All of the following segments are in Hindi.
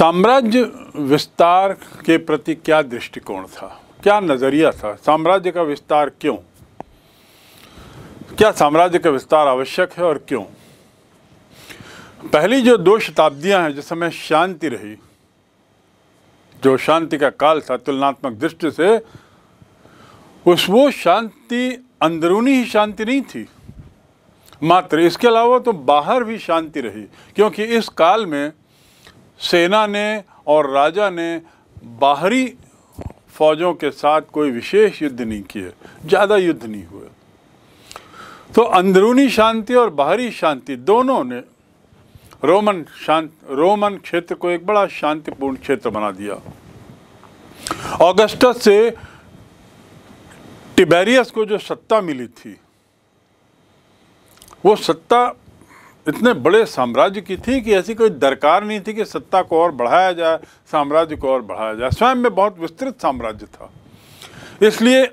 साम्राज्य विस्तार के प्रति क्या दृष्टिकोण था क्या नज़रिया था साम्राज्य का विस्तार क्यों क्या साम्राज्य का विस्तार आवश्यक है और क्यों पहली जो दो शताब्दियां हैं जिस समय शांति रही जो शांति का काल था तुलनात्मक दृष्टि से उस वो शांति अंदरूनी ही शांति नहीं थी मात्र इसके अलावा तो बाहर भी शांति रही क्योंकि इस काल में सेना ने और राजा ने बाहरी फौजों के साथ कोई विशेष युद्ध नहीं किए ज़्यादा युद्ध नहीं हुए तो अंदरूनी शांति और बाहरी शांति दोनों ने रोमन शांत रोमन क्षेत्र को एक बड़ा शांतिपूर्ण क्षेत्र बना दिया ऑगस्टस से टिबेरियस को जो सत्ता मिली थी वो सत्ता इतने बड़े साम्राज्य की थी कि ऐसी कोई दरकार नहीं थी कि सत्ता को और बढ़ाया जाए साम्राज्य को और बढ़ाया जाए स्वयं में बहुत विस्तृत साम्राज्य था इसलिए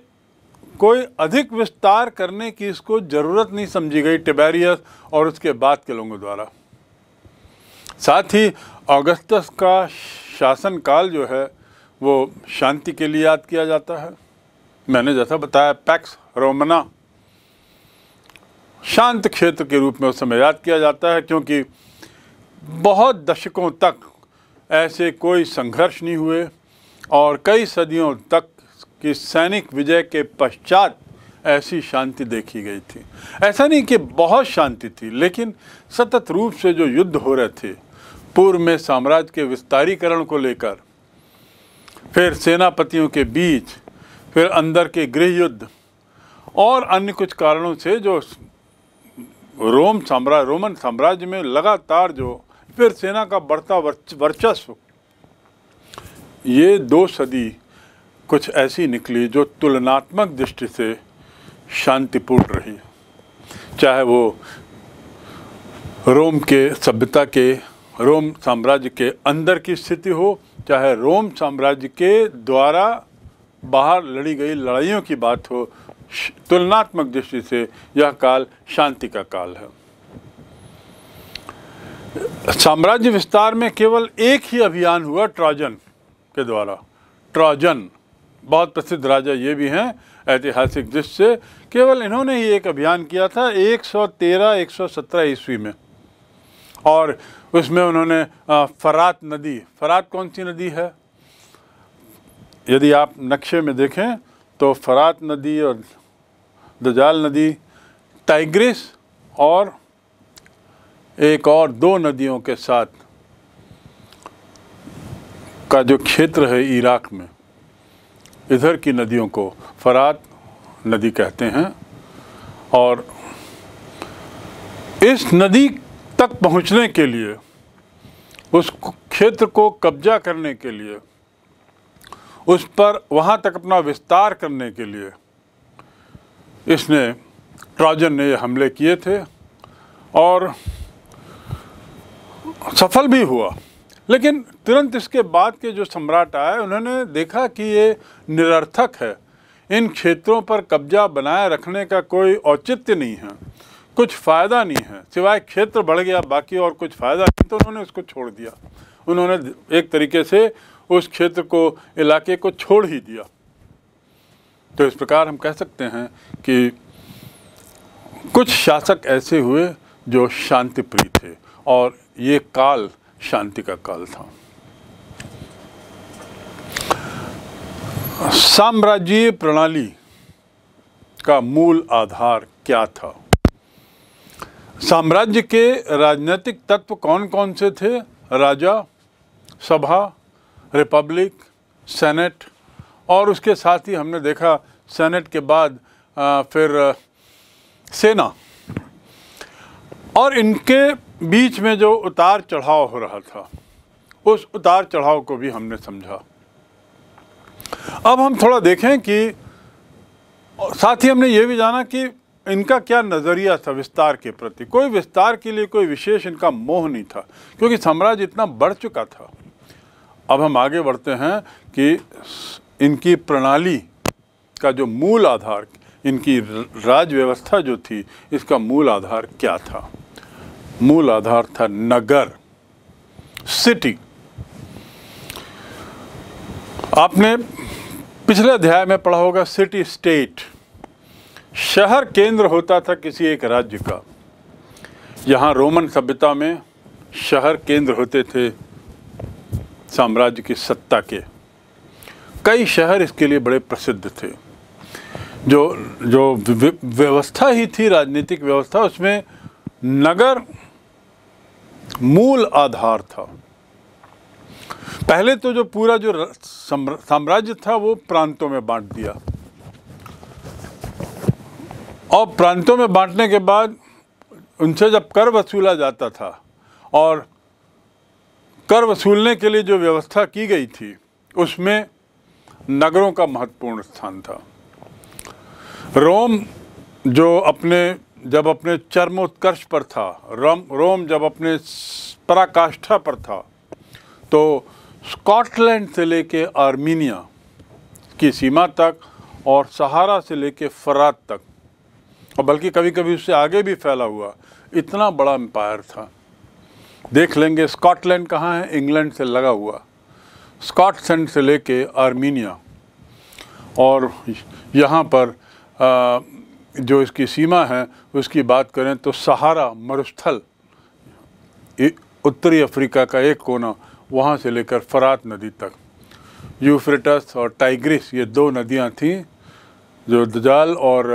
कोई अधिक विस्तार करने की इसको ज़रूरत नहीं समझी गई टिबेरियस और उसके बाद के लोगों द्वारा साथ ही अगस्तस का शासनकाल जो है वो शांति के लिए याद किया जाता है मैंने जैसा बताया पैक्स रोमना शांत क्षेत्र के रूप में उस समय याद किया जाता है क्योंकि बहुत दशकों तक ऐसे कोई संघर्ष नहीं हुए और कई सदियों तक की सैनिक विजय के पश्चात ऐसी शांति देखी गई थी ऐसा नहीं कि बहुत शांति थी लेकिन सतत रूप से जो युद्ध हो रहे थे पूर्व में साम्राज्य के विस्तारीकरण को लेकर फिर सेनापतियों के बीच फिर अंदर के गृह युद्ध और अन्य कुछ कारणों से जो रोम साम्राज्य रोमन साम्राज्य में लगातार जो फिर सेना का बढ़ता वर्चस्व ये दो सदी कुछ ऐसी निकली जो तुलनात्मक दृष्टि से शांतिपूर्ण रही चाहे वो रोम के सभ्यता के रोम साम्राज्य के अंदर की स्थिति हो चाहे रोम साम्राज्य के द्वारा बाहर लड़ी गई लड़ाइयों की बात हो तुलनात्मक दृष्टि से यह काल शांति का काल है साम्राज्य विस्तार में केवल एक ही अभियान हुआ ट्राजन के द्वारा ट्राजन बहुत प्रसिद्ध राजा ये भी हैं ऐतिहासिक दृष्टि से केवल इन्होंने ही एक अभियान किया था 113 117 ईस्वी में और उसमें उन्होंने फरात नदी फरात कौन सी नदी है यदि आप नक्शे में देखें तो फरात नदी और दजाल नदी टाइग्रिस और एक और दो नदियों के साथ का जो क्षेत्र है इराक में इधर की नदियों को फरात नदी कहते हैं और इस नदी तक पहुंचने के लिए उस क्षेत्र को कब्जा करने के लिए उस पर वहाँ तक अपना विस्तार करने के लिए इसने ट्राजन ने ये हमले किए थे और सफल भी हुआ लेकिन तुरंत इसके बाद के जो सम्राट आए उन्होंने देखा कि ये निरर्थक है इन क्षेत्रों पर कब्जा बनाए रखने का कोई औचित्य नहीं है कुछ फ़ायदा नहीं है सिवाय क्षेत्र बढ़ गया बाकी और कुछ फ़ायदा नहीं तो उन्होंने उसको छोड़ दिया उन्होंने एक तरीके से उस क्षेत्र को इलाके को छोड़ ही दिया तो इस प्रकार हम कह सकते हैं कि कुछ शासक ऐसे हुए जो शांति प्रिय थे और ये काल शांति का काल था साम्राज्य प्रणाली का मूल आधार क्या था साम्राज्य के राजनीतिक तत्व कौन कौन से थे राजा सभा रिपब्लिक सेनेट और उसके साथ ही हमने देखा सेनेट के बाद आ, फिर आ, सेना और इनके बीच में जो उतार चढ़ाव हो रहा था उस उतार चढ़ाव को भी हमने समझा अब हम थोड़ा देखें कि साथ ही हमने ये भी जाना कि इनका क्या नज़रिया था विस्तार के प्रति कोई विस्तार के लिए कोई विशेष इनका मोह नहीं था क्योंकि साम्राज्य इतना बढ़ चुका था अब हम आगे बढ़ते हैं कि इनकी प्रणाली का जो मूल आधार इनकी राज व्यवस्था जो थी इसका मूल आधार क्या था मूल आधार था नगर सिटी आपने पिछले अध्याय में पढ़ा होगा सिटी स्टेट शहर केंद्र होता था किसी एक राज्य का यहाँ रोमन सभ्यता में शहर केंद्र होते थे साम्राज्य की सत्ता के कई शहर इसके लिए बड़े प्रसिद्ध थे जो जो व्यवस्था ही थी राजनीतिक व्यवस्था उसमें नगर मूल आधार था पहले तो जो पूरा जो साम्राज्य था वो प्रांतों में बांट दिया और प्रांतों में बांटने के बाद उनसे जब कर वसूला जाता था और कर वसूलने के लिए जो व्यवस्था की गई थी उसमें नगरों का महत्वपूर्ण स्थान था रोम जो अपने जब अपने चर्मोत्कर्ष पर था रोम रोम जब अपने पराकाष्ठा पर था तो स्कॉटलैंड से लेके आर्मीनिया की सीमा तक और सहारा से लेके फरात तक और बल्कि कभी कभी उससे आगे भी फैला हुआ इतना बड़ा एम्पायर था देख लेंगे स्कॉटलैंड कहाँ है इंग्लैंड से लगा हुआ स्कॉटलैंड से लेके आर्मीनिया और यहाँ पर आ, जो इसकी सीमा है उसकी बात करें तो सहारा मरुस्थल उत्तरी अफ्रीका का एक कोना वहाँ से लेकर फरात नदी तक यूफ्रेटस और टाइग्रिस ये दो नदियाँ थीं जो दजाल और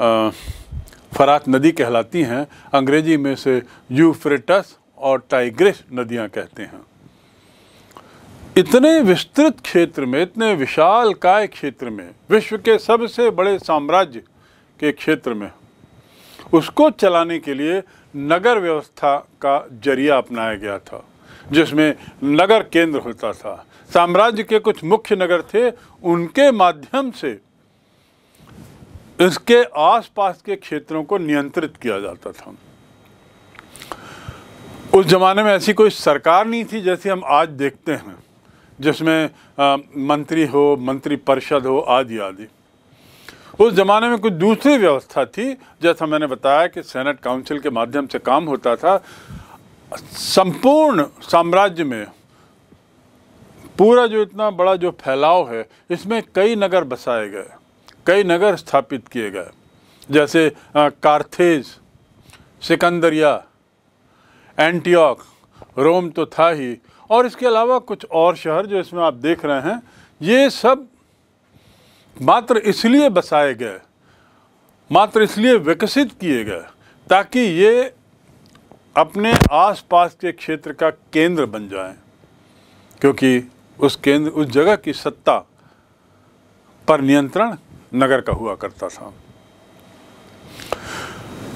आ, फरात नदी कहलाती हैं अंग्रेजी में से यूफ्रेटस और टाइग्रिस नदियां कहते हैं इतने विस्तृत क्षेत्र में इतने विशाल काय क्षेत्र में विश्व के सबसे बड़े साम्राज्य के क्षेत्र में उसको चलाने के लिए नगर व्यवस्था का जरिया अपनाया गया था जिसमें नगर केंद्र होता था साम्राज्य के कुछ मुख्य नगर थे उनके माध्यम से इसके आसपास के क्षेत्रों को नियंत्रित किया जाता था उस ज़माने में ऐसी कोई सरकार नहीं थी जैसे हम आज देखते हैं जिसमें मंत्री हो मंत्री परिषद हो आदि आदि उस ज़माने में कुछ दूसरी व्यवस्था थी जैसा मैंने बताया कि सेनेट काउंसिल के माध्यम से काम होता था संपूर्ण साम्राज्य में पूरा जो इतना बड़ा जो फैलाव है इसमें कई नगर बसाए गए कई नगर स्थापित किए गए जैसे कारथेज कार्थेज सिकंदरिया एंटीक रोम तो था ही और इसके अलावा कुछ और शहर जो इसमें आप देख रहे हैं ये सब मात्र इसलिए बसाए गए मात्र इसलिए विकसित किए गए ताकि ये अपने आसपास के क्षेत्र का केंद्र बन जाए क्योंकि उस केंद्र उस जगह की सत्ता पर नियंत्रण नगर का हुआ करता था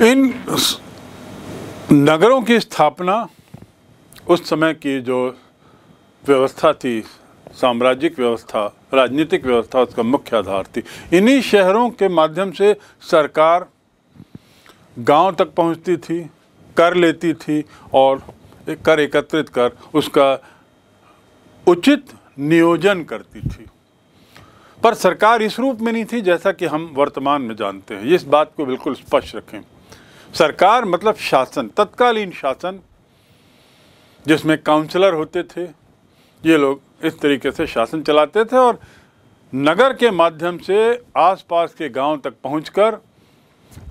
इन नगरों की स्थापना उस समय की जो व्यवस्था थी साम्राज्यिक व्यवस्था राजनीतिक व्यवस्था उसका मुख्य आधार थी इन्हीं शहरों के माध्यम से सरकार गांव तक पहुंचती थी कर लेती थी और कर एकत्रित कर उसका उचित नियोजन करती थी पर सरकार इस रूप में नहीं थी जैसा कि हम वर्तमान में जानते हैं इस बात को बिल्कुल स्पष्ट रखें सरकार मतलब शासन तत्कालीन शासन जिसमें काउंसलर होते थे ये लोग इस तरीके से शासन चलाते थे और नगर के माध्यम से आसपास के गांव तक पहुंचकर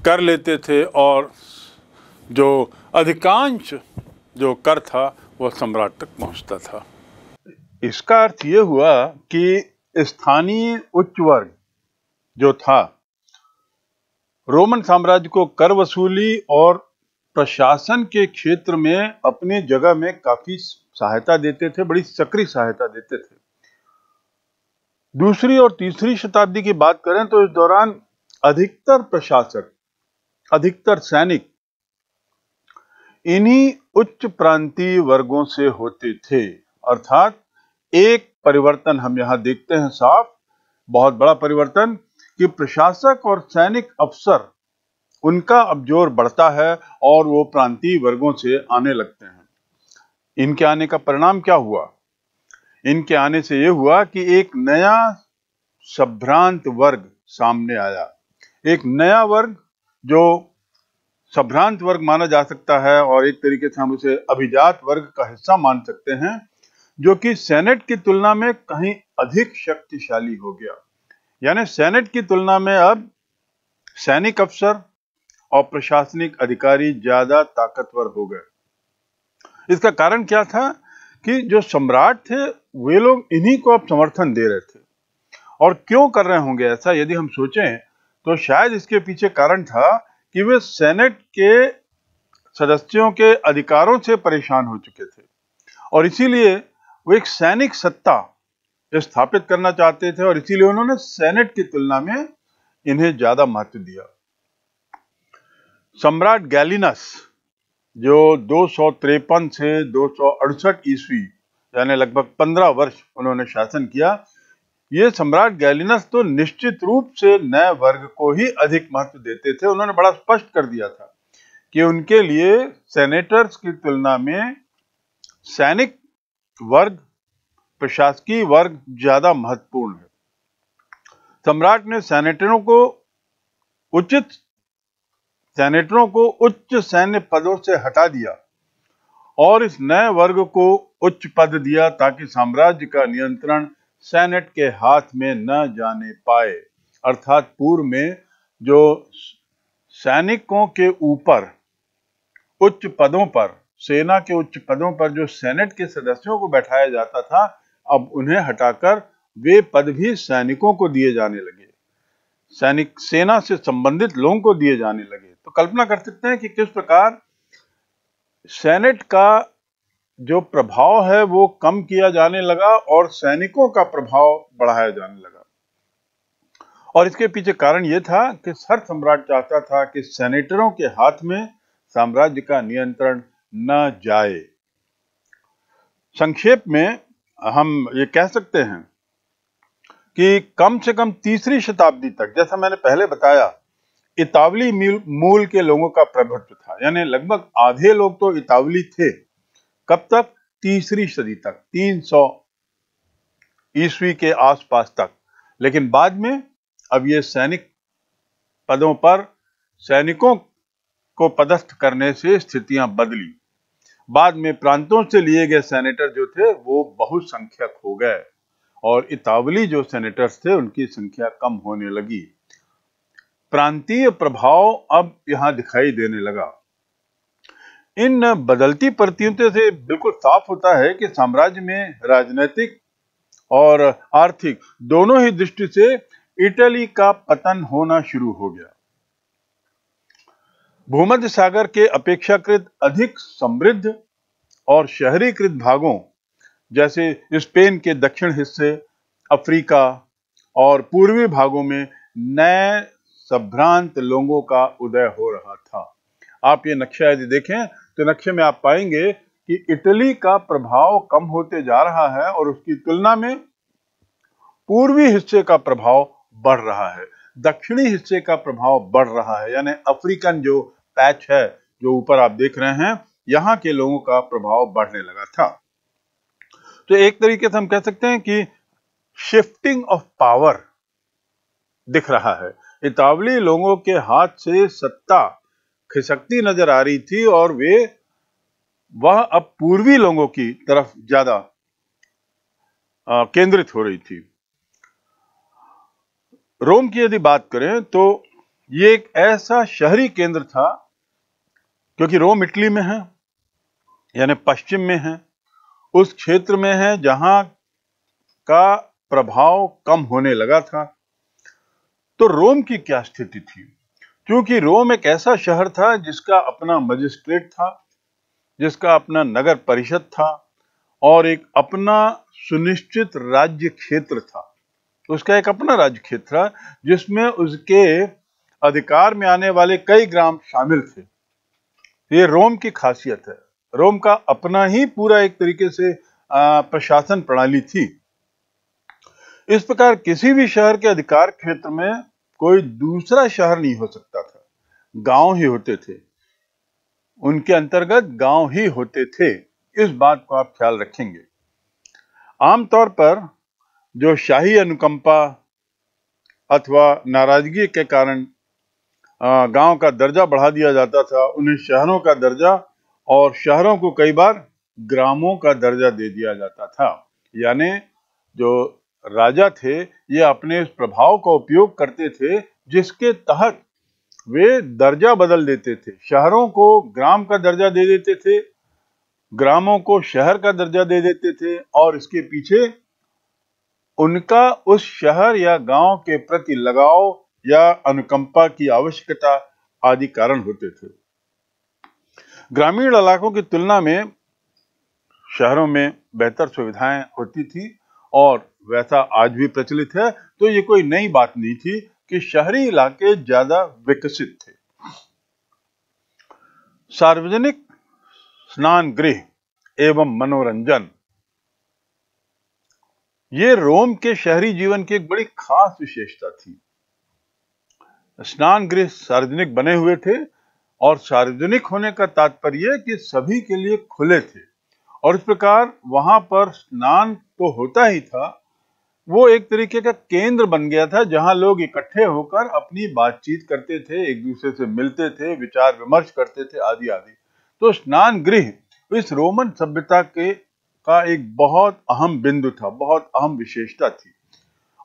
कर लेते थे और जो अधिकांश जो कर था वह सम्राट तक पहुंचता था इसका अर्थ ये हुआ कि स्थानीय उच्च वर्ग जो था रोमन साम्राज्य को कर वसूली और प्रशासन के क्षेत्र में अपनी जगह में काफी सहायता देते थे बड़ी सक्रिय सहायता देते थे दूसरी और तीसरी शताब्दी की बात करें तो इस दौरान अधिकतर प्रशासक अधिकतर सैनिक इन्हीं उच्च प्रांतीय वर्गों से होते थे अर्थात एक परिवर्तन हम यहां देखते हैं साफ बहुत बड़ा परिवर्तन कि प्रशासक और सैनिक अफसर उनका अब जोर बढ़ता है और वो प्रांतीय वर्गों से आने लगते हैं इनके आने का परिणाम क्या हुआ इनके आने से यह हुआ कि एक नया संभ्रांत वर्ग सामने आया एक नया वर्ग जो संभ्रांत वर्ग माना जा सकता है और एक तरीके से हम उसे अभिजात वर्ग का हिस्सा मान सकते हैं जो कि सेनेट की तुलना में कहीं अधिक शक्तिशाली हो गया यानी सेनेट की तुलना में अब सैनिक अफसर और प्रशासनिक अधिकारी ज्यादा ताकतवर हो गए इसका कारण क्या था कि जो सम्राट थे वे लोग इन्हीं को अब समर्थन दे रहे थे और क्यों कर रहे होंगे ऐसा यदि हम सोचें तो शायद इसके पीछे कारण था कि वे सेनेट के सदस्यों के अधिकारों से परेशान हो चुके थे और इसीलिए वो एक सैनिक सत्ता स्थापित करना चाहते थे और इसीलिए उन्होंने सेनेट की तुलना में इन्हें ज्यादा महत्व दिया सम्राट गैलिनस जो दो से दो ईस्वी यानी लगभग 15 वर्ष उन्होंने शासन किया ये सम्राट गैलिनस तो निश्चित रूप से नए वर्ग को ही अधिक महत्व देते थे उन्होंने बड़ा स्पष्ट कर दिया था कि उनके लिए सेनेटर्स की तुलना में सैनिक वर्ग प्रशासकीय वर्ग ज्यादा महत्वपूर्ण है सम्राट ने सैनेटरों को उचित सैनेटरों को उच्च सैन्य पदों से हटा दिया और इस नए वर्ग को उच्च पद दिया ताकि साम्राज्य का नियंत्रण सैनेट के हाथ में न जाने पाए अर्थात पूर्व में जो सैनिकों के ऊपर उच्च पदों पर सेना के उच्च पदों पर जो सेनेट के सदस्यों को बैठाया जाता था अब उन्हें हटाकर वे पद भी सैनिकों को दिए जाने लगे सैनिक सेना से संबंधित लोगों को दिए जाने लगे तो कल्पना कर सकते हैं कि किस प्रकार सेनेट का जो प्रभाव है वो कम किया जाने लगा और सैनिकों का प्रभाव बढ़ाया जाने लगा और इसके पीछे कारण यह था कि हर सम्राट चाहता था कि सेनेटरों के हाथ में साम्राज्य का नियंत्रण न जाए संक्षेप में हम ये कह सकते हैं कि कम से कम तीसरी शताब्दी तक जैसा मैंने पहले बताया इतावली मूल के लोगों का प्रभुत्व था यानी लगभग आधे लोग तो इतावली थे कब तक तीसरी सदी तक 300 ईस्वी के आसपास तक लेकिन बाद में अब ये सैनिक पदों पर सैनिकों को पदस्थ करने से स्थितियां बदली बाद में प्रांतों से लिए गए सेनेटर जो थे वो बहुसंख्यक हो गए और इतावली जो सेनेटर्स थे उनकी संख्या कम होने लगी प्रांतीय प्रभाव अब यहां दिखाई देने लगा इन बदलती प्रतियों से बिल्कुल साफ होता है कि साम्राज्य में राजनीतिक और आर्थिक दोनों ही दृष्टि से इटली का पतन होना शुरू हो गया भूमध्य सागर के अपेक्षाकृत अधिक समृद्ध और शहरीकृत भागों जैसे स्पेन के दक्षिण हिस्से अफ्रीका और पूर्वी भागों में नए संभ्रांत लोगों का उदय हो रहा था आप ये नक्शा यदि देखें तो नक्शे में आप पाएंगे कि इटली का प्रभाव कम होते जा रहा है और उसकी तुलना में पूर्वी हिस्से का प्रभाव बढ़ रहा है दक्षिणी हिस्से का प्रभाव बढ़ रहा है यानी अफ्रीकन जो पैच है जो ऊपर आप देख रहे हैं यहाँ के लोगों का प्रभाव बढ़ने लगा था तो एक तरीके से हम कह सकते हैं कि शिफ्टिंग ऑफ पावर दिख रहा है इतावली लोगों के हाथ से सत्ता खिसकती नजर आ रही थी और वे वह अब पूर्वी लोगों की तरफ ज्यादा केंद्रित हो रही थी रोम की यदि बात करें तो ये एक ऐसा शहरी केंद्र था क्योंकि रोम इटली में है यानी पश्चिम में है उस क्षेत्र में है जहां का प्रभाव कम होने लगा था तो रोम की क्या स्थिति थी क्योंकि रोम एक ऐसा शहर था जिसका अपना मजिस्ट्रेट था जिसका अपना नगर परिषद था और एक अपना सुनिश्चित राज्य क्षेत्र था उसका एक अपना राज्य क्षेत्र था जिसमें उसके अधिकार में आने वाले कई ग्राम शामिल थे ये रोम की खासियत है रोम का अपना ही पूरा एक तरीके से प्रशासन प्रणाली थी इस प्रकार किसी भी शहर के अधिकार क्षेत्र में कोई दूसरा शहर नहीं हो सकता था गांव ही होते थे उनके अंतर्गत गांव ही होते थे इस बात को आप ख्याल रखेंगे आमतौर पर जो शाही अनुकंपा अथवा नाराजगी के कारण गांव का दर्जा बढ़ा दिया जाता था उन्हें शहरों का दर्जा और शहरों को कई बार ग्रामों का दर्जा दे दिया जाता था यानी जो राजा थे ये अपने प्रभाव का उपयोग करते थे जिसके तहत वे दर्जा बदल देते थे शहरों को ग्राम का दर्जा दे देते थे ग्रामों को शहर का दर्जा दे देते थे और इसके पीछे उनका उस शहर या गांव के प्रति लगाव या अनुकंपा की आवश्यकता आदि कारण होते थे ग्रामीण इलाकों की तुलना में शहरों में बेहतर सुविधाएं होती थी और वैसा आज भी प्रचलित है तो ये कोई नई बात नहीं थी कि शहरी इलाके ज्यादा विकसित थे सार्वजनिक स्नान गृह एवं मनोरंजन ये रोम के शहरी जीवन की एक बड़ी खास विशेषता थी स्नान गृह सार्वजनिक बने हुए थे और सार्वजनिक होने का तात्पर्य कि सभी के लिए खुले थे और इस प्रकार वहां पर स्नान तो होता ही था वो एक तरीके का केंद्र बन गया था जहां लोग इकट्ठे होकर अपनी बातचीत करते थे एक दूसरे से मिलते थे विचार विमर्श करते थे आदि आदि तो स्नान गृह इस रोमन सभ्यता के का एक बहुत अहम बिंदु था बहुत अहम विशेषता थी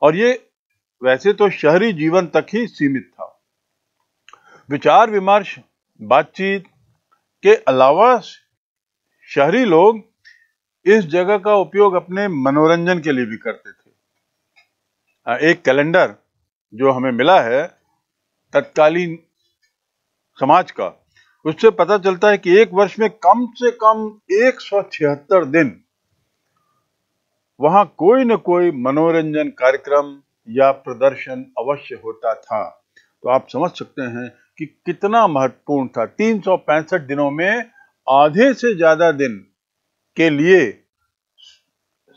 और ये वैसे तो शहरी जीवन तक ही सीमित था विचार विमर्श बातचीत के अलावा शहरी लोग इस जगह का उपयोग अपने मनोरंजन के लिए भी करते थे हाँ, एक कैलेंडर जो हमें मिला है तत्कालीन समाज का उससे पता चलता है कि एक वर्ष में कम से कम एक दिन वहां कोई न कोई मनोरंजन कार्यक्रम या प्रदर्शन अवश्य होता था तो आप समझ सकते हैं कि कितना महत्वपूर्ण था तीन दिनों में आधे से ज्यादा दिन के लिए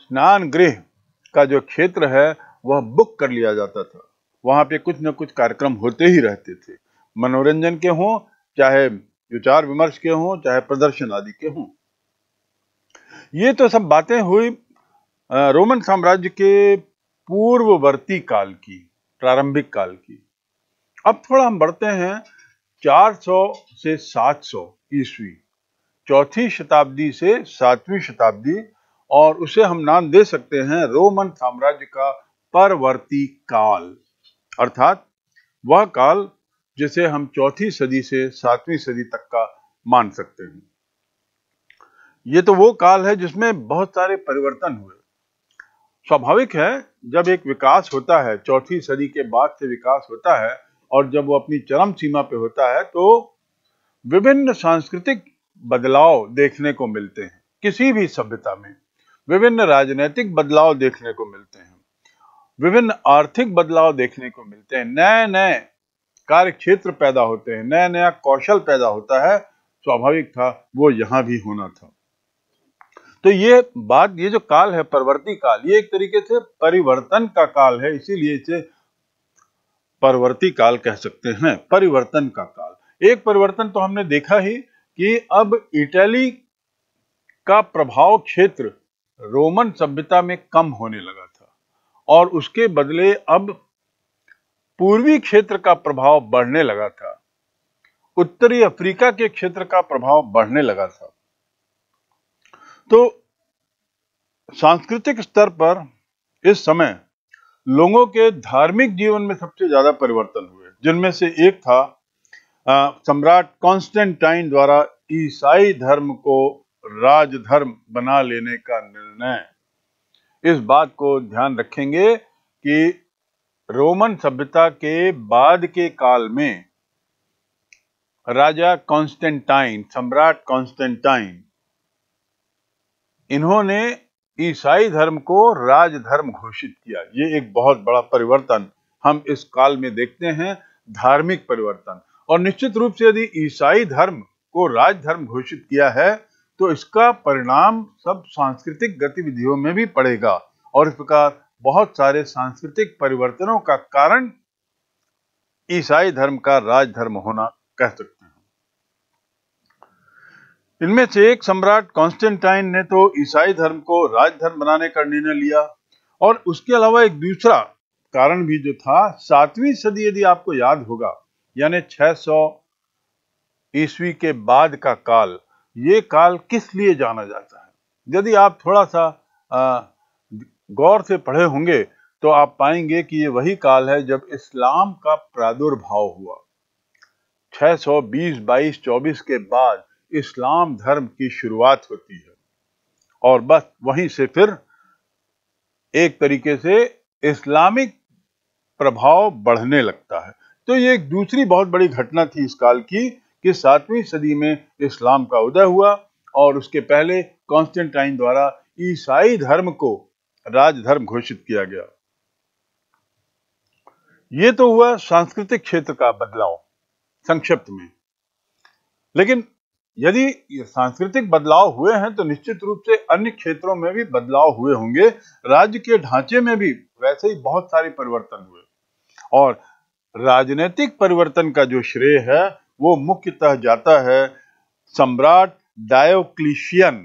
स्नान गृह का जो क्षेत्र है वह बुक कर लिया जाता था वहां पे कुछ न कुछ कार्यक्रम होते ही रहते थे मनोरंजन के हों चाहे विचार विमर्श के हों चाहे प्रदर्शन आदि के हों ये तो सब बातें हुई रोमन साम्राज्य के पूर्ववर्ती काल की प्रारंभिक काल की अब थोड़ा हम बढ़ते हैं 400 से 700 ईस्वी चौथी शताब्दी से सातवीं शताब्दी और उसे हम नाम दे सकते हैं रोमन साम्राज्य का परवर्ती काल अर्थात वह काल जिसे हम चौथी सदी से सातवीं सदी तक का मान सकते हैं ये तो वो काल है जिसमें बहुत सारे परिवर्तन हुए स्वाभाविक है जब एक विकास होता है चौथी सदी के बाद से विकास होता है और जब वो अपनी चरम सीमा पे होता है तो विभिन्न सांस्कृतिक बदलाव देखने को मिलते हैं किसी भी सभ्यता में विभिन्न राजनीतिक बदलाव देखने को मिलते हैं विभिन्न आर्थिक बदलाव देखने को मिलते हैं नए नए कार्य क्षेत्र पैदा होते हैं नया नया कौशल पैदा होता है स्वाभाविक था वो यहां भी होना था तो ये बात ये जो काल है परवर्ती काल ये एक तरीके से परिवर्तन का काल है इसीलिए इसे परवर्ती काल कह सकते हैं परिवर्तन का काल एक परिवर्तन तो हमने देखा ही कि अब इटली का प्रभाव क्षेत्र रोमन सभ्यता में कम होने लगा था और उसके बदले अब पूर्वी क्षेत्र का प्रभाव बढ़ने लगा था उत्तरी अफ्रीका के क्षेत्र का प्रभाव बढ़ने लगा था तो सांस्कृतिक स्तर पर इस समय लोगों के धार्मिक जीवन में सबसे ज्यादा परिवर्तन हुए जिनमें से एक था सम्राट कॉन्स्टेंटाइन द्वारा ईसाई धर्म को राजधर्म बना लेने का निर्णय इस बात को ध्यान रखेंगे कि रोमन सभ्यता के बाद के काल में राजा कॉन्स्टेंटाइन सम्राट कॉन्स्टेंटाइन इन्होंने ईसाई धर्म को राजधर्म घोषित किया ये एक बहुत बड़ा परिवर्तन हम इस काल में देखते हैं धार्मिक परिवर्तन और निश्चित रूप से यदि ईसाई धर्म को राजधर्म घोषित किया है तो इसका परिणाम सब सांस्कृतिक गतिविधियों में भी पड़ेगा और इस प्रकार बहुत सारे सांस्कृतिक परिवर्तनों का कारण ईसाई धर्म का राजधर्म होना कह सकते इनमें से एक सम्राट कॉन्स्टेंटाइन ने तो ईसाई धर्म को राजधर्म बनाने का निर्णय लिया और उसके अलावा एक दूसरा कारण भी जो था सातवीं सदी यदि आपको याद होगा यानी 600 ईस्वी के बाद का काल ये काल किस लिए जाना जाता है यदि आप थोड़ा सा गौर से पढ़े होंगे तो आप पाएंगे कि ये वही काल है जब इस्लाम का प्रादुर्भाव हुआ 620, 22, 24 के बाद इस्लाम धर्म की शुरुआत होती है और बस वहीं से फिर एक तरीके से इस्लामिक प्रभाव बढ़ने लगता है तो ये एक दूसरी बहुत बड़ी घटना थी इस काल की कि सातवीं सदी में इस्लाम का उदय हुआ और उसके पहले कॉन्स्टेंटाइन द्वारा ईसाई धर्म को राजधर्म घोषित किया गया ये तो हुआ सांस्कृतिक क्षेत्र का बदलाव संक्षिप्त में लेकिन यदि सांस्कृतिक बदलाव हुए हैं तो निश्चित रूप से अन्य क्षेत्रों में भी बदलाव हुए होंगे राज्य के ढांचे में भी वैसे ही बहुत सारे परिवर्तन हुए और राजनीतिक परिवर्तन का जो श्रेय है वो मुख्यतः जाता है सम्राट डायोक्लिशियन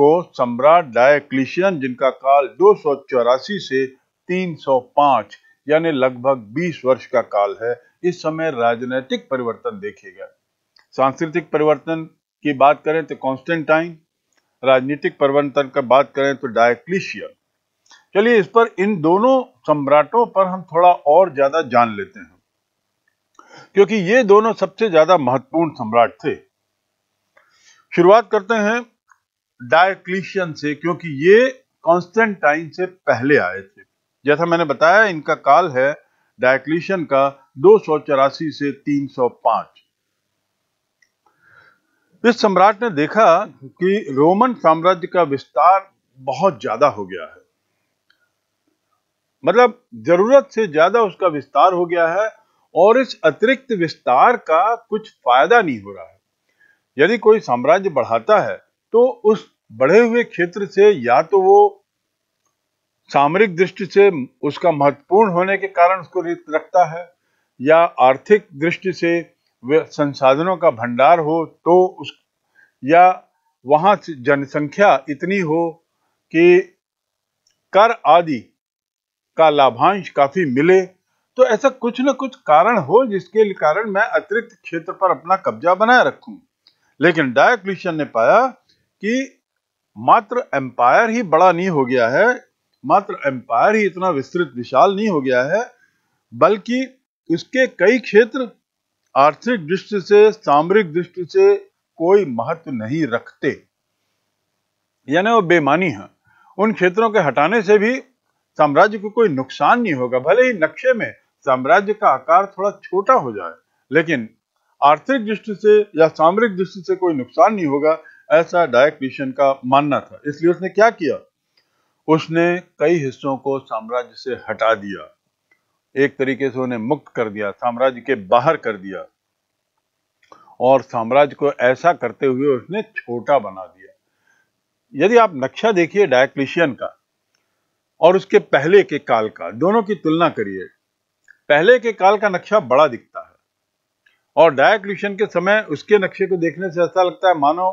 को सम्राट डायोक्लिशियन जिनका काल दो से 305 यानी लगभग 20 वर्ष का काल है इस समय राजनीतिक परिवर्तन देखेगा सांस्कृतिक परिवर्तन की बात करें तो कॉन्स्टेंटाइन राजनीतिक परिवर्तन का बात करें तो डायक्लिशियर चलिए इस पर इन दोनों सम्राटों पर हम थोड़ा और ज्यादा जान लेते हैं क्योंकि ये दोनों सबसे ज्यादा महत्वपूर्ण सम्राट थे शुरुआत करते हैं डायक्लिशियन से क्योंकि ये कॉन्स्टेंटाइन से पहले आए थे जैसा मैंने बताया इनका काल है डायक्लिशियन का दो से 305 इस सम्राट ने देखा कि रोमन साम्राज्य का विस्तार बहुत ज्यादा हो गया है मतलब जरूरत से ज्यादा उसका विस्तार हो गया है और इस अतिरिक्त विस्तार का कुछ फायदा नहीं हो रहा है यदि कोई साम्राज्य बढ़ाता है तो उस बढ़े हुए क्षेत्र से या तो वो सामरिक दृष्टि से उसका महत्वपूर्ण होने के कारण उसको रखता है या आर्थिक दृष्टि से संसाधनों का भंडार हो तो उस या वहाँ जनसंख्या इतनी हो कि कर आदि का लाभांश काफी मिले तो ऐसा कुछ न कुछ कारण हो जिसके कारण मैं अतिरिक्त क्षेत्र पर अपना कब्जा बनाए रखूं लेकिन डायोक्लिशियन ने पाया कि मात्र एम्पायर ही बड़ा नहीं हो गया है मात्र एम्पायर ही इतना विस्तृत विशाल नहीं हो गया है बल्कि उसके कई क्षेत्र आर्थिक दृष्टि से सामरिक दृष्टि से कोई महत्व नहीं रखते यानी वो बेमानी है उन क्षेत्रों के हटाने से भी साम्राज्य को कोई नुकसान नहीं होगा भले ही नक्शे में साम्राज्य का आकार थोड़ा छोटा हो जाए लेकिन आर्थिक दृष्टि से या सामरिक दृष्टि से कोई नुकसान नहीं होगा ऐसा डायक्लिशन का मानना था इसलिए उसने क्या किया उसने कई हिस्सों को साम्राज्य से हटा दिया एक तरीके से उन्हें मुक्त कर दिया साम्राज्य के बाहर कर दिया और साम्राज्य को ऐसा करते हुए उसने छोटा बना दिया यदि आप नक्शा देखिए डायक्लिशियन का और उसके पहले के काल का दोनों की तुलना करिए पहले के काल का नक्शा बड़ा दिखता है और डायक्लिशियन के समय उसके नक्शे को देखने से ऐसा लगता है मानो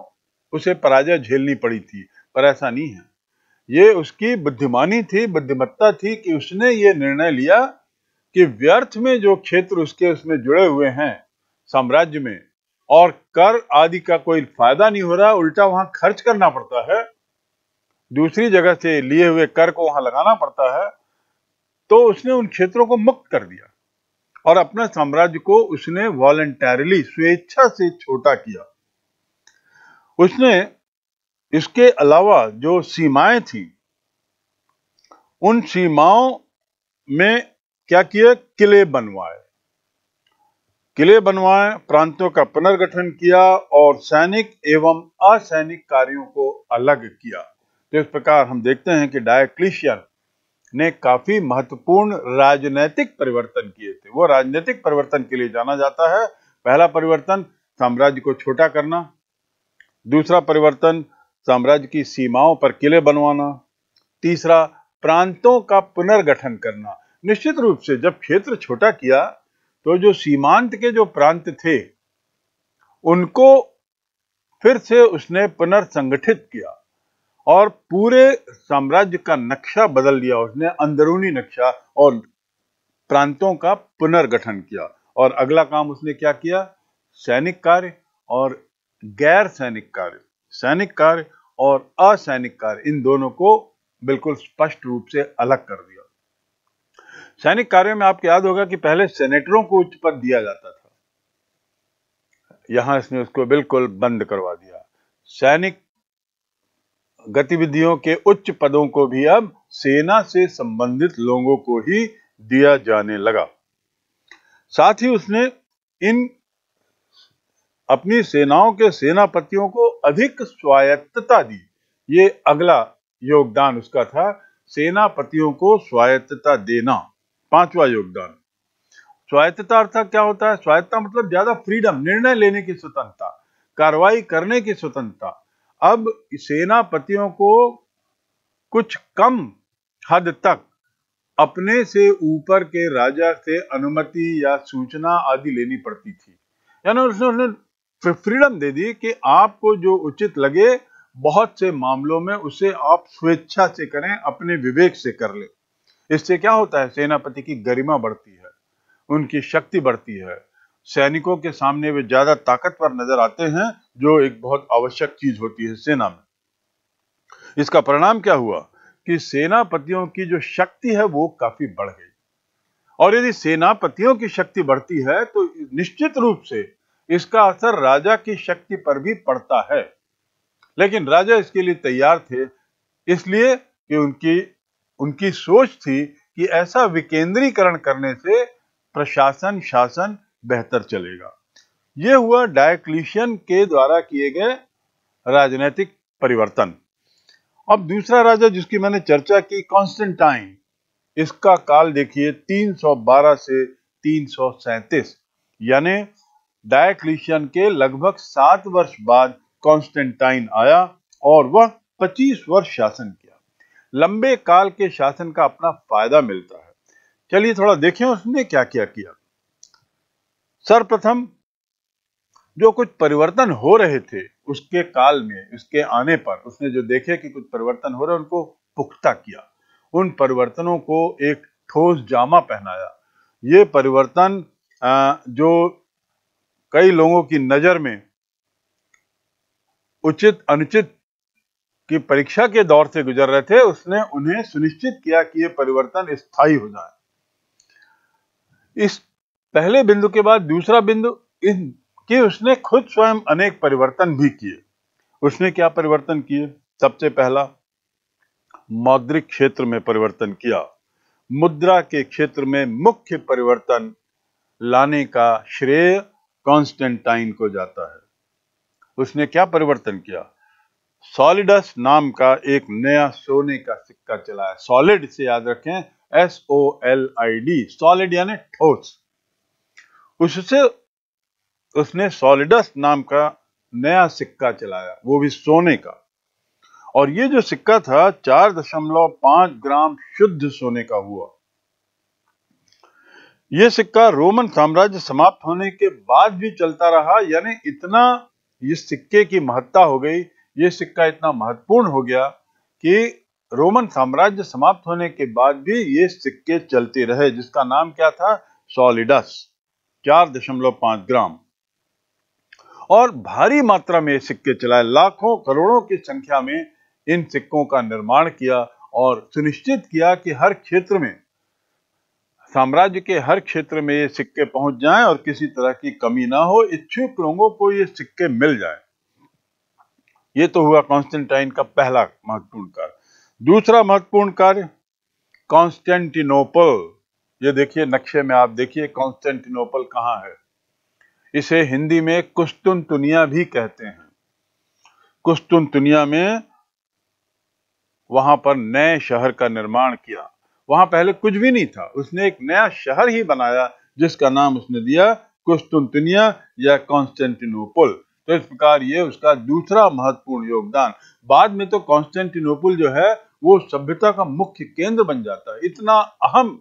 उसे पराजय झेलनी पड़ी थी पर ऐसा नहीं है ये उसकी बुद्धिमानी थी बुद्धिमत्ता थी कि उसने ये निर्णय लिया कि व्यर्थ में जो क्षेत्र उसके उसमें जुड़े हुए हैं साम्राज्य में और कर आदि का कोई फायदा नहीं हो रहा उल्टा वहां खर्च करना पड़ता है दूसरी जगह से लिए हुए कर को वहां लगाना पड़ता है तो उसने उन क्षेत्रों को मुक्त कर दिया और अपना साम्राज्य को उसने वॉलेंटरली स्वेच्छा से छोटा किया उसने इसके अलावा जो सीमाएं थी उन सीमाओं में क्या किए किले बनवाए किले बनवाए प्रांतों का पुनर्गठन किया और सैनिक एवं असैनिक कार्यों को अलग किया तो इस प्रकार हम देखते हैं कि डायक्लिशियन ने काफी महत्वपूर्ण राजनैतिक परिवर्तन किए थे वो राजनीतिक परिवर्तन के लिए जाना जाता है पहला परिवर्तन साम्राज्य को छोटा करना दूसरा परिवर्तन साम्राज्य की सीमाओं पर किले बनवाना तीसरा प्रांतों का पुनर्गठन करना निश्चित रूप से जब क्षेत्र छोटा किया तो जो सीमांत के जो प्रांत थे उनको फिर से उसने पुनर्संगठित किया और पूरे साम्राज्य का नक्शा बदल दिया उसने अंदरूनी नक्शा और प्रांतों का पुनर्गठन किया और अगला काम उसने क्या किया सैनिक कार्य और गैर सैनिक कार्य सैनिक कार्य और असैनिक कार्य इन दोनों को बिल्कुल स्पष्ट रूप से अलग कर दिया सैनिक कार्यों में आपको याद होगा कि पहले सेनेटरों को उच्च पद दिया जाता था यहां इसने उसको बिल्कुल बंद करवा दिया सैनिक गतिविधियों के उच्च पदों को भी अब सेना से संबंधित लोगों को ही दिया जाने लगा साथ ही उसने इन अपनी सेनाओं के सेनापतियों को अधिक स्वायत्तता दी ये अगला योगदान उसका था सेनापतियों को स्वायत्तता देना पांचवा योगदान स्वायत्तता अर्थात क्या होता है स्वायत्तता मतलब ज्यादा फ्रीडम निर्णय लेने की स्वतंत्रता कार्रवाई करने की स्वतंत्रता अब सेनापतियों को कुछ कम हद तक अपने से ऊपर के राजा से अनुमति या सूचना आदि लेनी पड़ती थी यानी उसने उसने फ्रीडम दे दी कि आपको जो उचित लगे बहुत से मामलों में उसे आप स्वेच्छा से करें अपने विवेक से कर लें इससे क्या होता है सेनापति की गरिमा बढ़ती है उनकी शक्ति बढ़ती है सैनिकों के सामने वे ज्यादा ताकतवर नजर आते हैं जो एक बहुत आवश्यक चीज होती है सेना में इसका परिणाम क्या हुआ कि सेनापतियों की जो शक्ति है वो काफी बढ़ गई और यदि सेनापतियों की शक्ति बढ़ती है तो निश्चित रूप से इसका असर राजा की शक्ति पर भी पड़ता है लेकिन राजा इसके लिए तैयार थे इसलिए कि उनकी उनकी सोच थी कि ऐसा विकेंद्रीकरण करने से प्रशासन शासन बेहतर चलेगा ये हुआ डायक्लिशियन के द्वारा किए गए राजनीतिक परिवर्तन अब दूसरा राजा जिसकी मैंने चर्चा की कॉन्स्टेंटाइन इसका काल देखिए 312 से तीन यानी डायक्लिशियन के लगभग सात वर्ष बाद कॉन्स्टेंटाइन आया और वह 25 वर्ष शासन किया लंबे काल के शासन का अपना फायदा मिलता है चलिए थोड़ा देखें उसने क्या क्या किया सर्वप्रथम जो कुछ परिवर्तन हो रहे थे उसके काल में उसके आने पर उसने जो देखे कि कुछ परिवर्तन हो रहे उनको पुख्ता किया उन परिवर्तनों को एक ठोस जामा पहनाया ये परिवर्तन जो कई लोगों की नज़र में उचित अनुचित की परीक्षा के दौर से गुजर रहे थे उसने उन्हें सुनिश्चित किया कि यह परिवर्तन स्थायी हो जाए इस पहले बिंदु के बाद दूसरा बिंदु इन कि उसने खुद स्वयं अनेक परिवर्तन भी किए उसने क्या परिवर्तन किए सबसे पहला मौद्रिक क्षेत्र में परिवर्तन किया मुद्रा के क्षेत्र में मुख्य परिवर्तन लाने का श्रेय कॉन्स्टेंटाइन को जाता है उसने क्या परिवर्तन किया सॉलिडस नाम का एक नया सोने का सिक्का चला है सॉलिड से याद रखें S O L I D solid यानी ठोस उससे उसने सॉलिडस नाम का नया सिक्का चलाया वो भी सोने का और ये जो सिक्का था चार दशमलव पांच ग्राम शुद्ध सोने का हुआ यह सिक्का रोमन साम्राज्य समाप्त होने के बाद भी चलता रहा यानी इतना इस सिक्के की महत्ता हो गई ये सिक्का इतना महत्वपूर्ण हो गया कि रोमन साम्राज्य समाप्त होने के बाद भी ये सिक्के चलते रहे जिसका नाम क्या था सॉलिडस चार दशमलव पांच ग्राम और भारी मात्रा में सिक्के चलाए लाखों करोड़ों की संख्या में इन सिक्कों का निर्माण किया और सुनिश्चित किया कि हर क्षेत्र में साम्राज्य के हर क्षेत्र में ये सिक्के पहुंच जाएं और किसी तरह की कमी ना हो इच्छुक लोगों को ये सिक्के मिल जाएं ये तो हुआ कॉन्स्टेंटाइन का पहला महत्वपूर्ण कार्य दूसरा महत्वपूर्ण कार्य कॉन्स्टेंटिनोपल ये देखिए नक्शे में आप देखिए कॉन्स्टेंटिनोपल कहाँ है इसे हिंदी में कुस्तुनतुनिया भी कहते हैं तुनिया में वहां पर नए शहर का निर्माण किया वहां पहले कुछ भी नहीं था उसने एक नया शहर ही बनाया जिसका नाम उसने दिया तुनिया या कॉन्स्टेंटिनोपल तो इस प्रकार ये उसका दूसरा महत्वपूर्ण योगदान बाद में तो कॉन्स्टेंटिनोपुल जो है वो सभ्यता का मुख्य केंद्र बन जाता है इतना अहम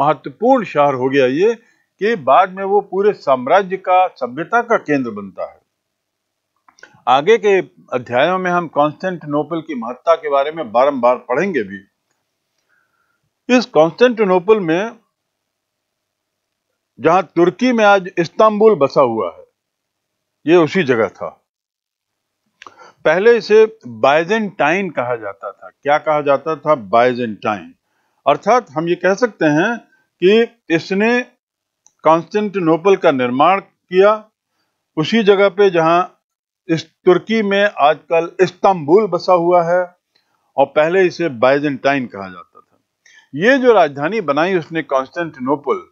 महत्वपूर्ण शहर हो गया ये कि बाद में वो पूरे साम्राज्य का सभ्यता का केंद्र बनता है आगे के अध्यायों में हम कॉन्स्टेंटिनोपल की महत्ता के बारे में बारंबार पढ़ेंगे भी इस कॉन्स्टेंटिनोपल में जहां तुर्की में आज इस्तांबुल बसा हुआ है ये उसी जगह था पहले इसे बाइजेंटाइन कहा जाता था क्या कहा जाता था बाइजेंटाइन अर्थात हम ये कह सकते हैं कि इसने कॉन्स्टेंटिनोपल का निर्माण किया उसी जगह पे जहां इस तुर्की में आजकल इस्तांबुल बसा हुआ है और पहले इसे बाइजेंटाइन कहा जाता था ये जो राजधानी बनाई उसने कॉन्स्टेंटिनोपल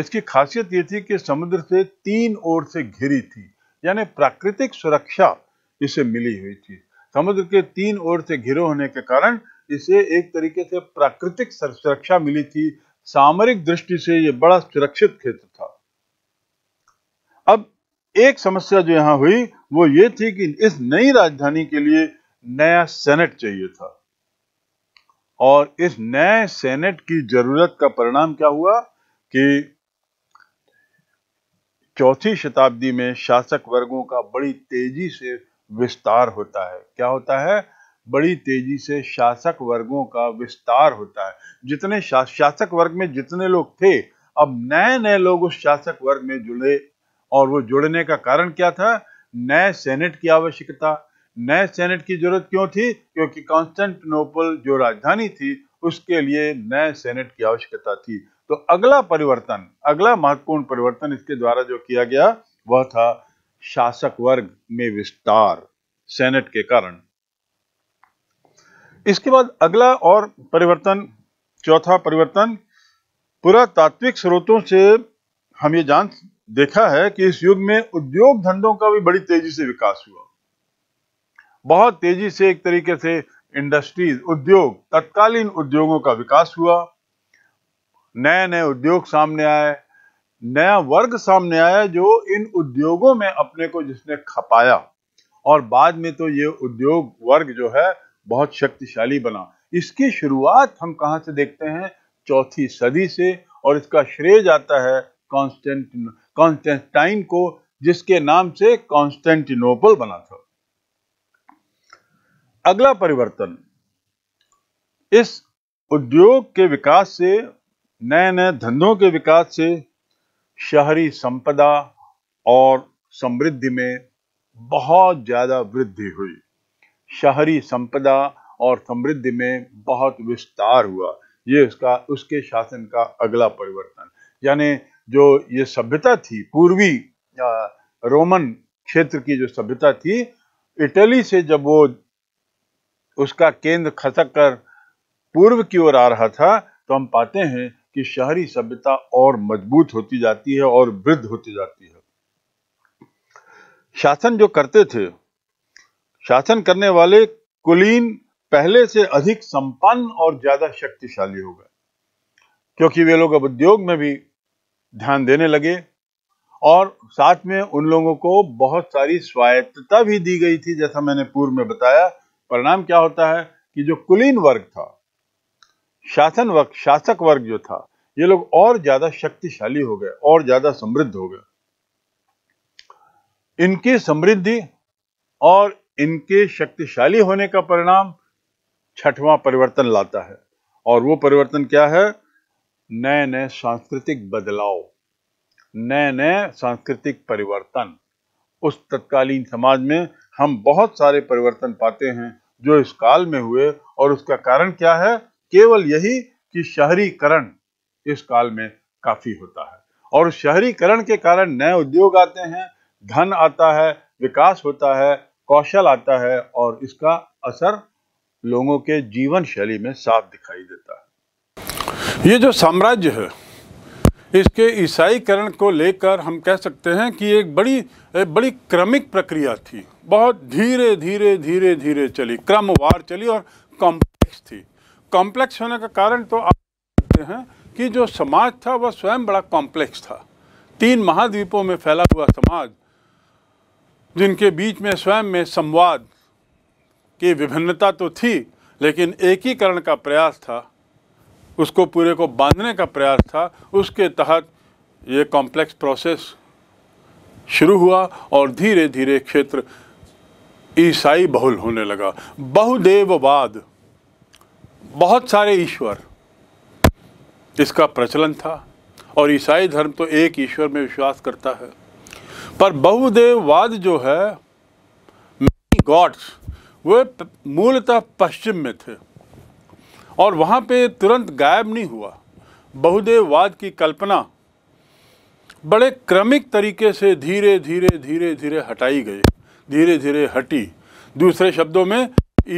इसकी खासियत ये थी कि समुद्र से तीन ओर से घिरी थी यानी प्राकृतिक सुरक्षा इसे मिली हुई थी समुद्र के तीन ओर से घिरे होने के कारण इसे एक तरीके से प्राकृतिक सुरक्षा मिली थी सामरिक दृष्टि से यह बड़ा सुरक्षित क्षेत्र था अब एक समस्या जो यहां हुई वो ये थी कि इस नई राजधानी के लिए नया सेनेट चाहिए था और इस नए सेनेट की जरूरत का परिणाम क्या हुआ कि चौथी शताब्दी में शासक वर्गों का बड़ी तेजी से विस्तार होता है क्या होता है बड़ी तेजी से शासक वर्गों का विस्तार होता है जितने शा, शासक वर्ग में जितने लोग थे अब नए नए लोग उस शासक वर्ग में जुड़े और वो जुड़ने का कारण क्या था नए सेनेट की आवश्यकता नए सेनेट की जरूरत क्यों थी क्योंकि कॉन्स्टेंटिनोपल जो राजधानी थी उसके लिए नए सेनेट की आवश्यकता थी तो अगला परिवर्तन अगला महत्वपूर्ण परिवर्तन इसके द्वारा जो किया गया वह था शासक वर्ग में विस्तार सेनेट के कारण इसके बाद अगला और परिवर्तन चौथा परिवर्तन पुरातात्विक स्रोतों से हम ये जान देखा है कि इस युग में उद्योग धंधों का भी बड़ी तेजी से विकास हुआ बहुत तेजी से एक तरीके से इंडस्ट्रीज उद्योग तत्कालीन उद्योगों का विकास हुआ नए नए उद्योग सामने आए नया वर्ग सामने आया जो इन उद्योगों में अपने को जिसने खपाया और बाद में तो ये उद्योग वर्ग जो है बहुत शक्तिशाली बना इसकी शुरुआत हम कहां से देखते हैं चौथी सदी से और इसका श्रेय जाता है कॉन्स्टेंट कॉन्स्टेंटाइन को जिसके नाम से कॉन्स्टेंटिनोपल बना था अगला परिवर्तन इस उद्योग के विकास से नए नए धंधों के विकास से शहरी संपदा और समृद्धि में बहुत ज़्यादा वृद्धि हुई शहरी संपदा और समृद्धि में बहुत विस्तार हुआ ये उसका उसके शासन का अगला परिवर्तन यानी जो ये सभ्यता थी पूर्वी रोमन क्षेत्र की जो सभ्यता थी इटली से जब वो उसका केंद्र खसक कर पूर्व की ओर आ रहा था तो हम पाते हैं कि शहरी सभ्यता और मजबूत होती जाती है और वृद्ध होती जाती है शासन जो करते थे शासन करने वाले कुलीन पहले से अधिक संपन्न और ज्यादा शक्तिशाली हो गए क्योंकि वे लोग अब उद्योग में भी ध्यान देने लगे और साथ में उन लोगों को बहुत सारी स्वायत्तता भी दी गई थी जैसा मैंने पूर्व में बताया परिणाम क्या होता है कि जो कुलीन वर्ग था शासन वर्ग शासक वर्ग जो था ये लोग और ज्यादा शक्तिशाली हो गए और ज्यादा समृद्ध हो गए इनकी समृद्धि और इनके शक्तिशाली होने का परिणाम छठवां परिवर्तन लाता है और वो परिवर्तन क्या है नए नए सांस्कृतिक बदलाव नए नए सांस्कृतिक परिवर्तन उस तत्कालीन समाज में हम बहुत सारे परिवर्तन पाते हैं जो इस काल में हुए और उसका कारण क्या है केवल यही कि शहरीकरण इस काल में काफी होता है और शहरीकरण के कारण नए उद्योग आते हैं धन आता है विकास होता है कौशल आता है और इसका असर लोगों के जीवन शैली में साफ दिखाई देता है ये जो साम्राज्य है इसके ईसाईकरण को लेकर हम कह सकते हैं कि एक बड़ी एक बड़ी क्रमिक प्रक्रिया थी बहुत धीरे धीरे धीरे धीरे चली क्रमवार चली और कॉम्प्लेक्स थी कॉम्प्लेक्स होने का कारण तो आप देखते हैं कि जो समाज था वह स्वयं बड़ा कॉम्प्लेक्स था तीन महाद्वीपों में फैला हुआ समाज जिनके बीच में स्वयं में संवाद की विभिन्नता तो थी लेकिन एकीकरण का प्रयास था उसको पूरे को बांधने का प्रयास था उसके तहत ये कॉम्प्लेक्स प्रोसेस शुरू हुआ और धीरे धीरे क्षेत्र ईसाई बहुल होने लगा बहुदेववाद बहुत सारे ईश्वर इसका प्रचलन था और ईसाई धर्म तो एक ईश्वर में विश्वास करता है पर बहुदेववाद जो है गॉड्स वे मूलतः पश्चिम में थे और वहाँ पे तुरंत गायब नहीं हुआ बहुदेववाद की कल्पना बड़े क्रमिक तरीके से धीरे धीरे धीरे धीरे हटाई गई धीरे धीरे हटी दूसरे शब्दों में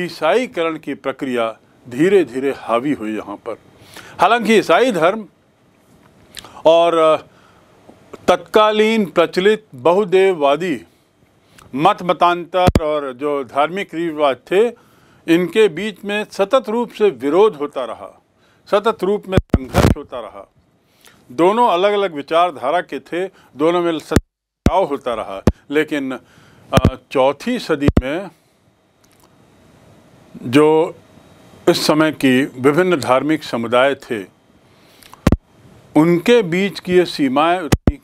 ईसाईकरण की प्रक्रिया धीरे धीरे हावी हुई यहाँ पर हालांकि ईसाई धर्म और तत्कालीन प्रचलित बहुदेववादी मत मतांतर और जो धार्मिक रिवाज थे इनके बीच में सतत रूप से विरोध होता रहा सतत रूप में संघर्ष होता रहा दोनों अलग अलग विचारधारा के थे दोनों में सताव होता रहा लेकिन चौथी सदी में जो इस समय की विभिन्न धार्मिक समुदाय थे उनके बीच की ये सीमाएं उतनी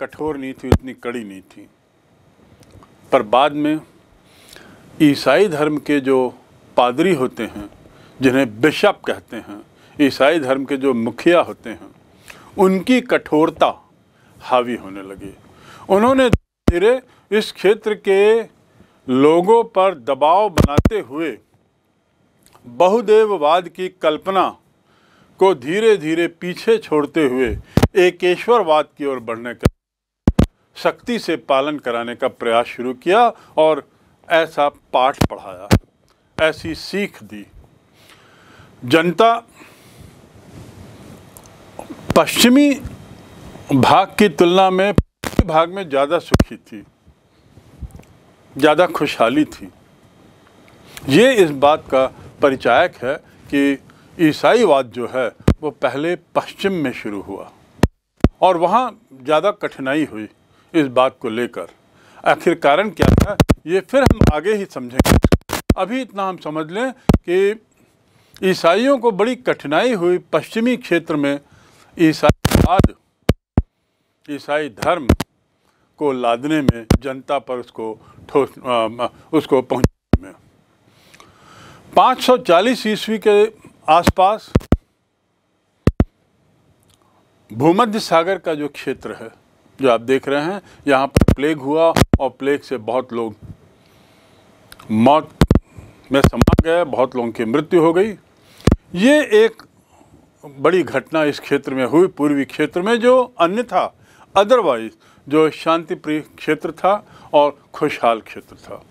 कठोर नहीं थी उतनी कड़ी नहीं थी पर बाद में ईसाई धर्म के जो पादरी होते हैं जिन्हें बिशप कहते हैं ईसाई धर्म के जो मुखिया होते हैं उनकी कठोरता हावी होने लगी उन्होंने धीरे इस क्षेत्र के लोगों पर दबाव बनाते हुए बहुदेववाद की कल्पना को धीरे धीरे पीछे छोड़ते हुए एकेश्वरवाद की ओर बढ़ने का शक्ति से पालन कराने का प्रयास शुरू किया और ऐसा पाठ पढ़ाया ऐसी सीख दी जनता पश्चिमी भाग की तुलना में भाग में ज़्यादा सुखी थी ज़्यादा खुशहाली थी ये इस बात का परिचायक है कि ईसाईवाद जो है वो पहले पश्चिम में शुरू हुआ और वहाँ ज़्यादा कठिनाई हुई इस बात को लेकर आखिर कारण क्या था ये फिर हम आगे ही समझेंगे अभी इतना हम समझ लें कि ईसाइयों को बड़ी कठिनाई हुई पश्चिमी क्षेत्र में ईसाईवाद ईसाई धर्म को लादने में जनता पर उसको ठोस उसको पहुँचने में 540 ईस्वी के आसपास भूमध्य सागर का जो क्षेत्र है जो आप देख रहे हैं यहाँ पर प्लेग हुआ और प्लेग से बहुत लोग मौत में समा गए बहुत लोगों की मृत्यु हो गई ये एक बड़ी घटना इस क्षेत्र में हुई पूर्वी क्षेत्र में जो अन्यथा अदरवाइज जो शांतिप्रिय क्षेत्र था और खुशहाल क्षेत्र था